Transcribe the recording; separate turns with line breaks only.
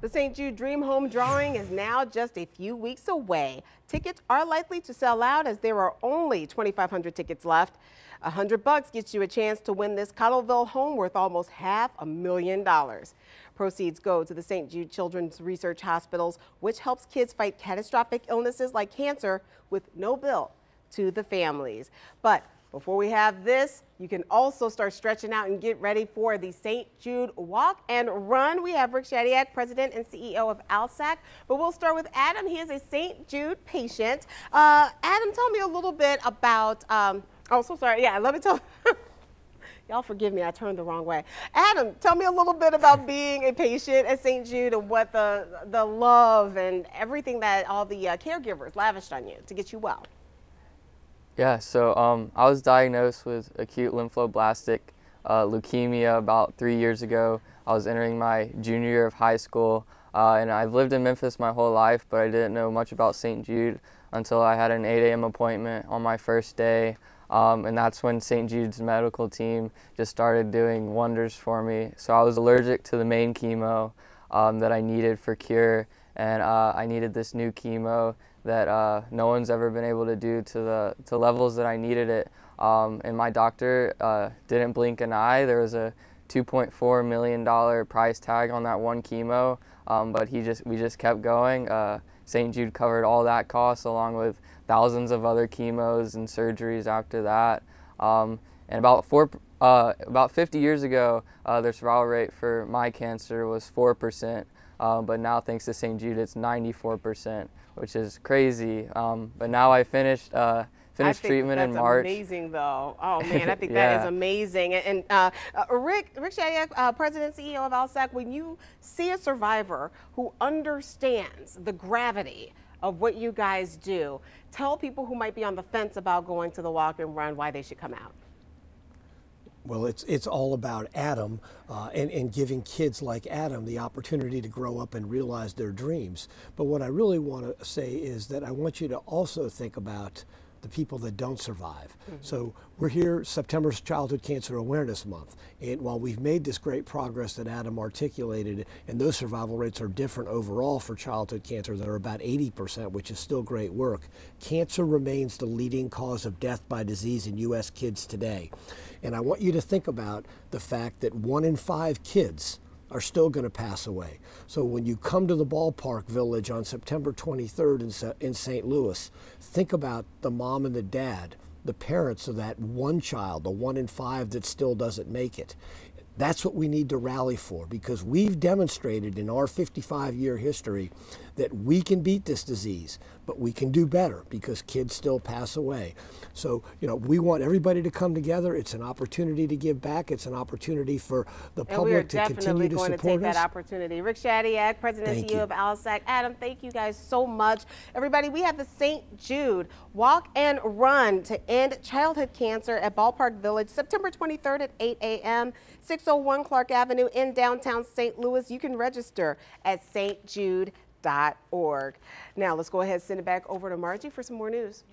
The St. Jude Dream Home drawing is now just a few weeks away. Tickets are likely to sell out as there are only 2,500 tickets left. A hundred bucks gets you a chance to win this Cottleville home worth almost half a million dollars. Proceeds go to the St. Jude Children's Research Hospitals, which helps kids fight catastrophic illnesses like cancer with no bill to the families. But before we have this, you can also start stretching out and get ready for the St. Jude Walk and Run. We have Rick Shadiak, President and CEO of ALSAC, but we'll start with Adam. He is a St. Jude patient. Uh, Adam, tell me a little bit about, um, oh, so sorry. Yeah, let me tell Y'all forgive me, I turned the wrong way. Adam, tell me a little bit about being a patient at St. Jude and what the, the love and everything that all the uh, caregivers lavished on you to get you well.
Yeah, so um, I was diagnosed with acute lymphoblastic uh, leukemia about three years ago. I was entering my junior year of high school, uh, and I've lived in Memphis my whole life, but I didn't know much about St. Jude until I had an 8 a.m. appointment on my first day. Um, and that's when St. Jude's medical team just started doing wonders for me. So I was allergic to the main chemo um, that I needed for cure, and uh, I needed this new chemo that uh, no one's ever been able to do to the to levels that I needed it. Um, and my doctor uh, didn't blink an eye. There was a 2.4 million dollar price tag on that one chemo, um, but he just we just kept going. Uh, St. Jude covered all that cost along with thousands of other chemos and surgeries after that. Um, and about four uh, about 50 years ago, uh, their survival rate for my cancer was four percent um, but now thanks to St. Jude, it's 94%, which is crazy. Um, but now I finished uh, finished treatment in March. amazing,
though. Oh man, I think yeah. that is amazing. And, uh, uh, Rick Rick Shayak, uh, President CEO of ALSAC, when you see a survivor who understands the gravity of what you guys do, tell people who might be on the fence about going to the walk and run why they should come out.
Well, it's it's all about Adam uh, and, and giving kids like Adam the opportunity to grow up and realize their dreams. But what I really want to say is that I want you to also think about the people that don't survive. Mm -hmm. So we're here, September's Childhood Cancer Awareness Month. And while we've made this great progress that Adam articulated, and those survival rates are different overall for childhood cancer that are about 80%, which is still great work, cancer remains the leading cause of death by disease in U.S. kids today. And I want you to think about the fact that one in five kids are still going to pass away. So when you come to the ballpark village on September 23rd in St. Louis, think about the mom and the dad the parents of that one child, the one in five that still doesn't make it. That's what we need to rally for because we've demonstrated in our 55 year history that we can beat this disease, but we can do better because kids still pass away. So, you know, we want everybody to come together. It's an opportunity to give back, it's an opportunity for the and public to continue to support us. We're definitely going to take us. that
opportunity. Rick Shadiak, President thank CEO you. of ALSAC. Adam, thank you guys so much. Everybody, we have the St. Jude Walk and Run to End Childhood Cancer at Ballpark Village, September 23rd at 8 a.m. 601 Clark Avenue in downtown St. Louis. You can register at stjude.org. Now let's go ahead and send it back over to Margie for some more news.